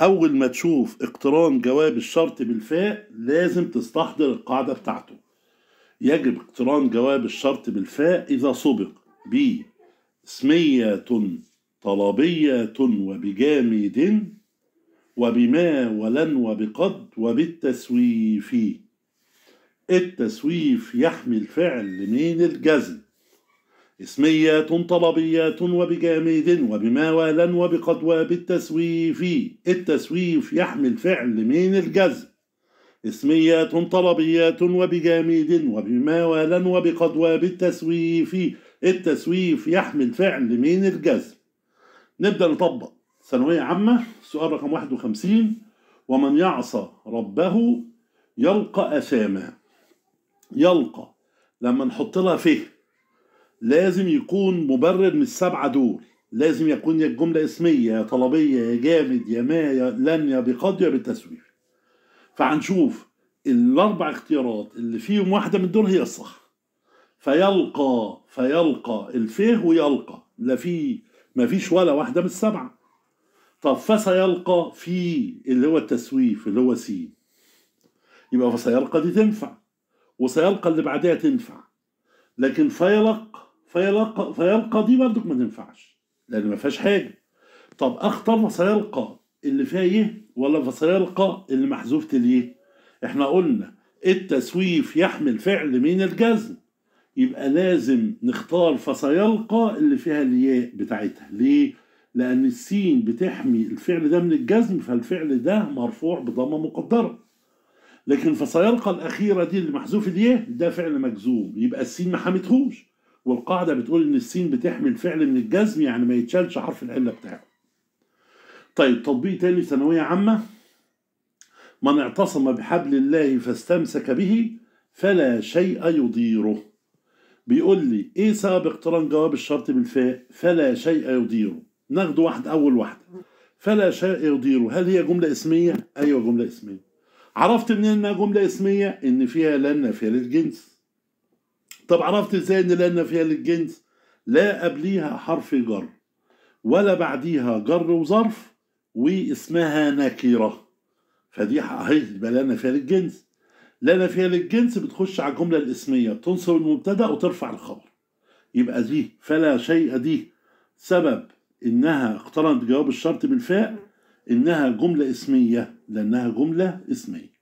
أول ما تشوف اقتران جواب الشرط بالفاء لازم تستحضر القاعدة بتاعته يجب اقتران جواب الشرط بالفاء إذا سبق ب اسمية طلبية وبجامد وبما ولن وبقد وبالتسويف التسويف يحمي الفعل من الجزم اسميات طلبيات وبجامد وبما والا وبقد وبالتسويف التسويف يحمل فعل من الجزم اسميات طلبيات وبجامد وبما والا وبقد وبالتسويف التسويف يحمل فعل من الجزم نبدأ نطبق ثانوية عامة سؤال رقم 51 ومن يعصى ربه يلقى أثاما يلقى لما نحط لها فيه لازم يكون مبرر من السبعة دول لازم يكون يا الجملة اسمية يا طلبية يا جامد يا ما يا لن يا بقد يا بالتسويف فهنشوف الأربع اختيارات اللي فيهم واحدة من دول هي الصح فيلقى فيلقى الفيه ويلقى لا في ما فيش ولا واحدة من السبعة طب فسيلقى في اللي هو التسويف اللي هو سي يبقى فسيلقى دي تنفع وسيلقى اللي بعدها تنفع لكن فيلق فيلقى فيلقى دي بردك ما تنفعش لان ما فيهاش حاجه طب اختار فسيلقى اللي فيها يه ولا فسيلقى اللي محذوفه اليه احنا قلنا التسويف يحمل فعل من الجزم يبقى لازم نختار فسيلقى اللي فيها الياء بتاعتها ليه لان السين بتحمي الفعل ده من الجزم فالفعل ده مرفوع بضمه مقدره لكن فسيلقى الاخيره دي اللي محذوف الياء ده فعل مجزوم يبقى السين ما حمتهوش والقاعدة بتقول إن السين بتحمل فعل من الجزم يعني ما يتشالش حرف العلة بتاعه. طيب تطبيق تاني ثانوية عامة من اعتصم بحبل الله فاستمسك به فلا شيء يضيره بيقول لي ايه سبب اقتران جواب الشرط بالفاء فلا شيء يضيره ناخده واحد اول واحده فلا شيء يضيره هل هي جمله اسميه ايوه جمله اسميه عرفت منين انها جمله اسميه ان فيها لا نافيه للجنس طب عرفت ازاي ان لان فيها للجنس لا قبليها حرف جر ولا بعديها جر وظرف واسمها نكره فدي اهي يبقى لان فيها للجنس لان فيها للجنس بتخش على الجمله الاسميه تنصب المبتدا وترفع الخبر يبقى دي فلا شيء دي سبب انها اقترنت جواب الشرط بالفاء انها جمله اسميه لانها جمله اسميه